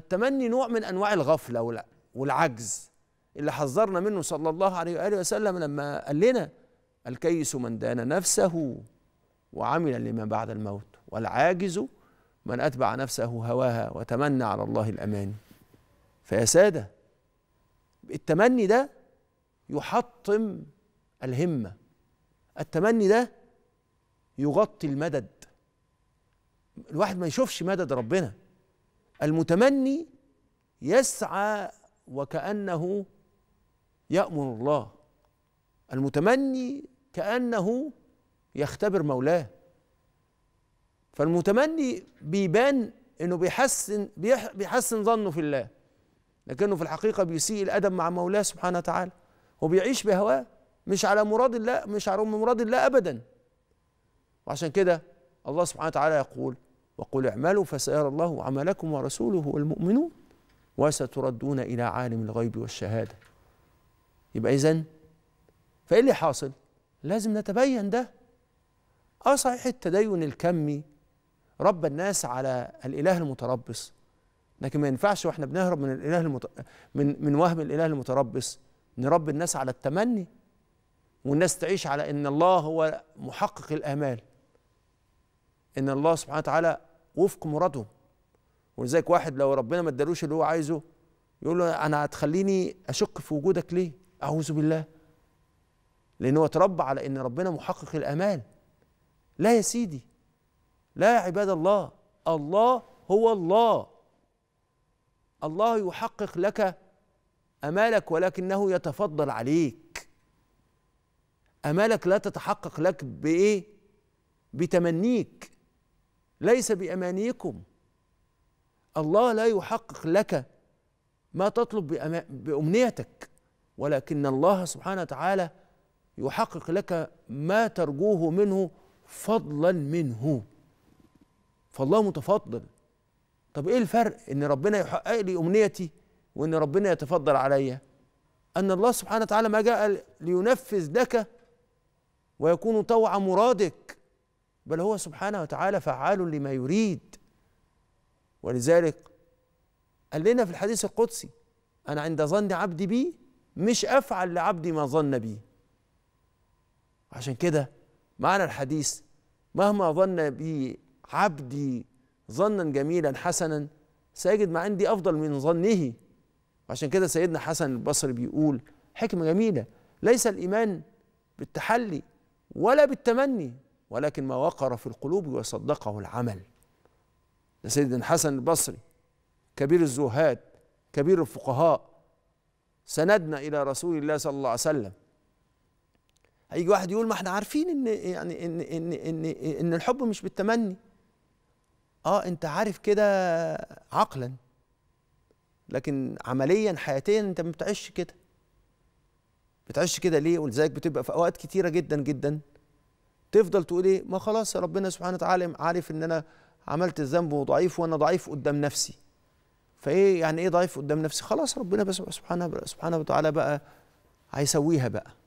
التمني نوع من انواع الغفله والعجز اللي حذرنا منه صلى الله عليه واله وسلم لما قال لنا الكيس من دان نفسه وعمل لما بعد الموت والعاجز من اتبع نفسه هواها وتمنى على الله الاماني فيا ساده التمني ده يحطم الهمه التمني ده يغطي المدد الواحد ما يشوفش مدد ربنا المتمني يسعى وكأنه يأمر الله المتمني كأنه يختبر مولاه فالمتمني بيبان انه بيحسن بيحسن ظنه في الله لكنه في الحقيقه بيسيء الادب مع مولاه سبحانه وتعالى وبيعيش بهواه مش على مراد الله مش على مراد الله ابدا وعشان كده الله سبحانه وتعالى يقول وقل اعملوا فسيرى الله عملكم ورسوله والمؤمنون وستردون إلى عالم الغيب والشهادة يبقى اذا فإيه اللي حاصل لازم نتبين ده آه صحيح التدين الكمي ربى الناس على الإله المتربص لكن ما ينفعش واحنا بنهرب من الاله المت... من من وهم الاله المتربص نربي الناس على التمني والناس تعيش على ان الله هو محقق الامال ان الله سبحانه وتعالى وفق مراده ولذلك واحد لو ربنا ما ادالوش اللي هو عايزه يقول له انا هتخليني اشك في وجودك ليه اعوذ بالله لان هو اتربى على ان ربنا محقق الامال لا يا سيدي لا يا عباد الله الله هو الله الله يحقق لك امالك ولكنه يتفضل عليك امالك لا تتحقق لك بايه بتمنيك ليس بامانيكم الله لا يحقق لك ما تطلب بامنيتك ولكن الله سبحانه وتعالى يحقق لك ما ترجوه منه فضلا منه فالله متفضل طب ايه الفرق ان ربنا يحقق لي امنيتي وان ربنا يتفضل عليا ان الله سبحانه وتعالى ما جاء لينفذ لك ويكون طوع مرادك بل هو سبحانه وتعالى فعال لما يريد ولذلك قال لنا في الحديث القدسي أنا عند ظن عبدي بي مش أفعل لعبدي ما ظن بي عشان كده معنى الحديث مهما ظن بي عبدي ظنا جميلا حسنا سيجد ما عندي أفضل من ظنه عشان كده سيدنا حسن البصري بيقول حكمة جميلة ليس الإيمان بالتحلي ولا بالتمني ولكن ما وقر في القلوب وصدقه العمل ده سيدنا الحسن البصري كبير الزهاد كبير الفقهاء سندنا الى رسول الله صلى الله عليه وسلم هيجي واحد يقول ما احنا عارفين ان يعني ان ان ان ان الحب مش بالتمني اه انت عارف كده عقلا لكن عمليا حياتيا انت ما بتعيش كده بتعيش كده ليه ولذلك بتبقى في اوقات كتيره جدا جدا تفضل تقول ايه ما خلاص ربنا سبحانه وتعالى عارف ان انا عملت الذنب وضعيف وانا ضعيف قدام نفسي فايه يعني ايه ضعيف قدام نفسي خلاص ربنا بس سبحانه سبحانه وتعالى بقى هيسويها بقى